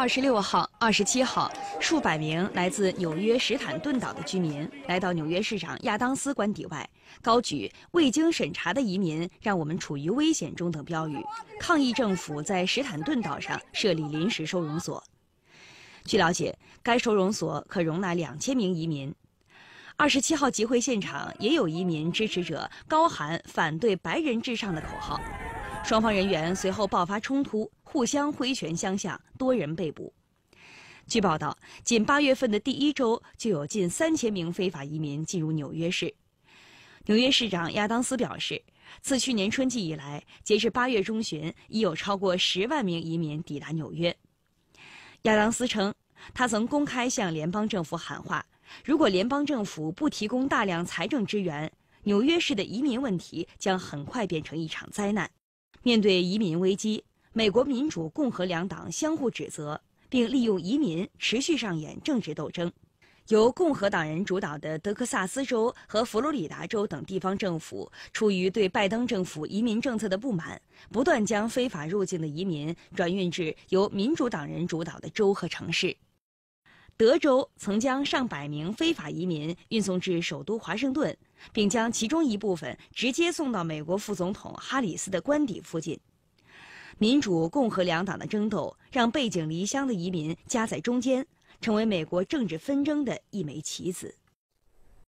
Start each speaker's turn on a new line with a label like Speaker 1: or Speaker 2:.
Speaker 1: 二十六号、二十七号，数百名来自纽约史坦顿岛的居民来到纽约市长亚当斯官邸外，高举“未经审查的移民让我们处于危险中”等标语，抗议政府在史坦顿岛上设立临时收容所。据了解，该收容所可容纳两千名移民。二十七号集会现场也有移民支持者高喊反对“白人至上”的口号。双方人员随后爆发冲突，互相挥拳相向，多人被捕。据报道，仅八月份的第一周就有近三千名非法移民进入纽约市。纽约市长亚当斯表示，自去年春季以来，截至八月中旬，已有超过十万名移民抵达纽约。亚当斯称，他曾公开向联邦政府喊话：，如果联邦政府不提供大量财政支援，纽约市的移民问题将很快变成一场灾难。面对移民危机，美国民主、共和两党相互指责，并利用移民持续上演政治斗争。由共和党人主导的德克萨斯州和佛罗里达州等地方政府，出于对拜登政府移民政策的不满，不断将非法入境的移民转运至由民主党人主导的州和城市。德州曾将上百名非法移民运送至首都华盛顿，并将其中一部分直接送到美国副总统哈里斯的官邸附近。民主、共和两党的争斗，让背井离乡的移民夹在中间，成为美国政治纷争的一枚棋子。